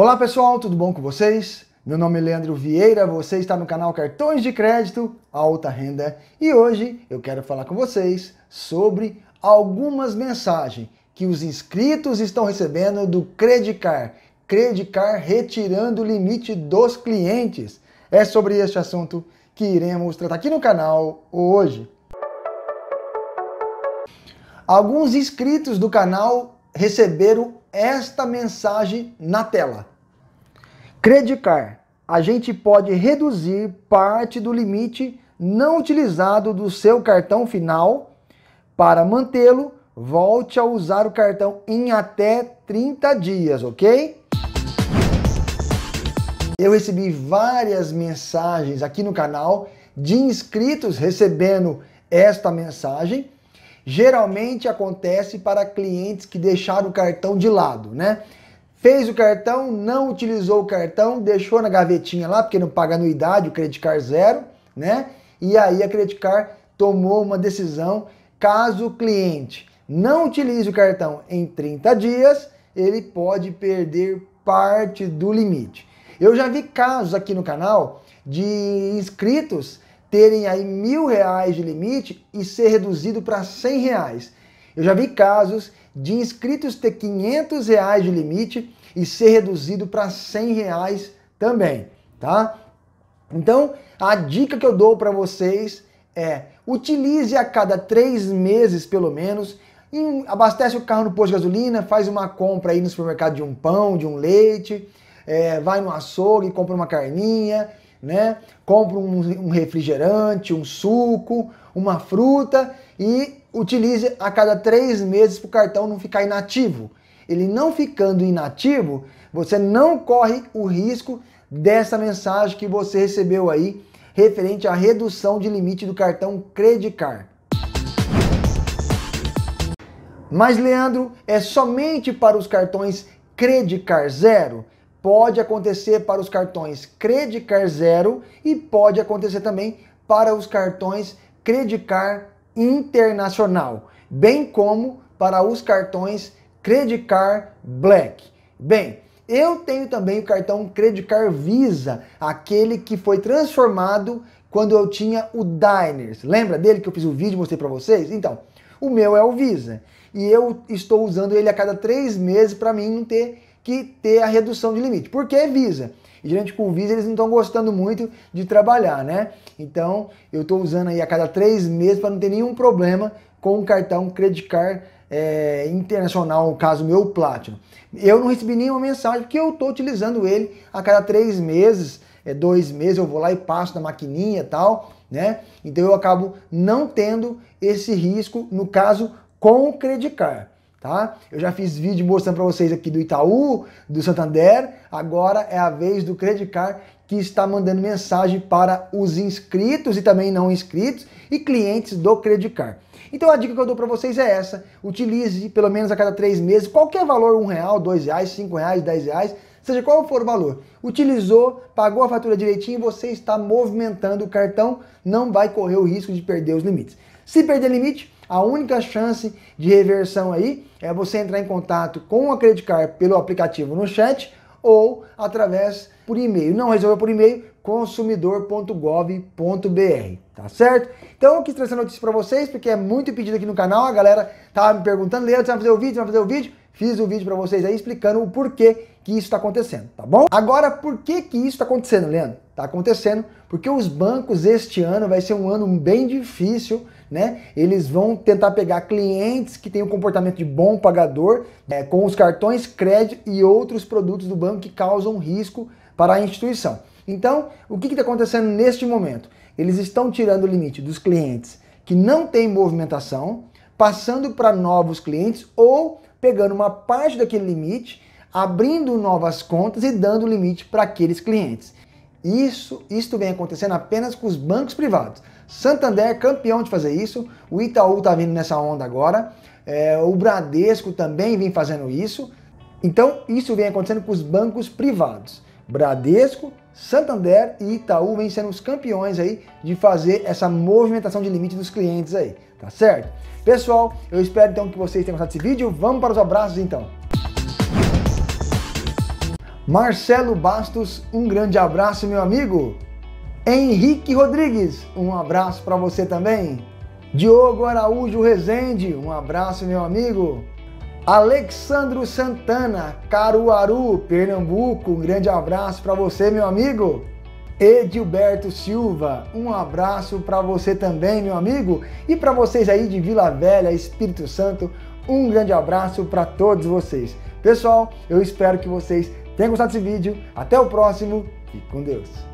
Olá pessoal, tudo bom com vocês? Meu nome é Leandro Vieira, você está no canal Cartões de Crédito Alta Renda e hoje eu quero falar com vocês sobre algumas mensagens que os inscritos estão recebendo do Credicar, Credicar retirando o limite dos clientes. É sobre este assunto que iremos tratar aqui no canal hoje. Alguns inscritos do canal receberam esta mensagem na tela. Credicar. A gente pode reduzir parte do limite não utilizado do seu cartão final. Para mantê-lo, volte a usar o cartão em até 30 dias, ok? Eu recebi várias mensagens aqui no canal de inscritos recebendo esta mensagem. Geralmente acontece para clientes que deixaram o cartão de lado, né? Fez o cartão, não utilizou o cartão, deixou na gavetinha lá, porque não paga anuidade, o credit card zero, né? E aí a credit card tomou uma decisão, caso o cliente não utilize o cartão em 30 dias, ele pode perder parte do limite. Eu já vi casos aqui no canal de inscritos terem aí mil reais de limite e ser reduzido para cem reais. Eu já vi casos de inscritos ter 500 reais de limite e ser reduzido para 100 reais também, tá? Então, a dica que eu dou para vocês é utilize a cada três meses, pelo menos, em, abastece o carro no posto de gasolina, faz uma compra aí no supermercado de um pão, de um leite, é, vai no açougue, compra uma carninha, né? Compra um, um refrigerante, um suco, uma fruta e utilize a cada três meses para o cartão não ficar inativo. Ele não ficando inativo, você não corre o risco dessa mensagem que você recebeu aí referente à redução de limite do cartão Credicar. Mas Leandro, é somente para os cartões Credicar Zero? Pode acontecer para os cartões Credicar Zero e pode acontecer também para os cartões Credicar internacional, bem como para os cartões Card Black. Bem, eu tenho também o cartão Card Visa, aquele que foi transformado quando eu tinha o Diners. Lembra dele que eu fiz o um vídeo e mostrei para vocês? Então, o meu é o Visa. E eu estou usando ele a cada três meses para mim não ter que ter a redução de limite. Porque é Visa. E gerente com Visa eles não estão gostando muito de trabalhar, né? Então eu estou usando aí a cada três meses para não ter nenhum problema com o cartão credit card é, internacional, no caso meu, Platinum. Eu não recebi nenhuma mensagem porque eu estou utilizando ele a cada três meses, é, dois meses, eu vou lá e passo na maquininha e tal, né? Então eu acabo não tendo esse risco, no caso, com o credit card tá? Eu já fiz vídeo mostrando para vocês aqui do Itaú, do Santander, agora é a vez do Credicar que está mandando mensagem para os inscritos e também não inscritos e clientes do Credicar. Então a dica que eu dou para vocês é essa: utilize pelo menos a cada três meses qualquer valor, um real, dois reais, cinco reais, dez reais, seja qual for o valor. Utilizou, pagou a fatura direitinho, você está movimentando o cartão, não vai correr o risco de perder os limites. Se perder limite, a única chance de reversão aí é você entrar em contato com a Credicar pelo aplicativo no chat ou através por e-mail. Não resolveu por e-mail, consumidor.gov.br, tá certo? Então eu quis trazer essa notícia para vocês, porque é muito pedido aqui no canal, a galera tava me perguntando, Leandro, você vai fazer o vídeo, você vai fazer o vídeo? Fiz o um vídeo para vocês aí explicando o porquê que isso está acontecendo, tá bom? Agora, por que que isso está acontecendo, Leandro? Está acontecendo porque os bancos este ano vai ser um ano bem difícil né? Eles vão tentar pegar clientes que têm um comportamento de bom pagador, né, com os cartões crédito e outros produtos do banco que causam risco para a instituição. Então, o que está acontecendo neste momento? Eles estão tirando o limite dos clientes que não têm movimentação, passando para novos clientes ou pegando uma parte daquele limite, abrindo novas contas e dando limite para aqueles clientes. Isso, isto vem acontecendo apenas com os bancos privados. Santander campeão de fazer isso, o Itaú tá vindo nessa onda agora, é, o Bradesco também vem fazendo isso. Então isso vem acontecendo com os bancos privados. Bradesco, Santander e Itaú vêm sendo os campeões aí de fazer essa movimentação de limite dos clientes aí, tá certo? Pessoal, eu espero então que vocês tenham gostado desse vídeo. Vamos para os abraços então. Marcelo Bastos, um grande abraço, meu amigo. Henrique Rodrigues, um abraço para você também. Diogo Araújo Rezende, um abraço, meu amigo. Alexandro Santana, Caruaru, Pernambuco, um grande abraço para você, meu amigo. Edilberto Silva, um abraço para você também, meu amigo. E para vocês aí de Vila Velha, Espírito Santo, um grande abraço para todos vocês. Pessoal, eu espero que vocês tenham gostado desse vídeo. Até o próximo e com Deus.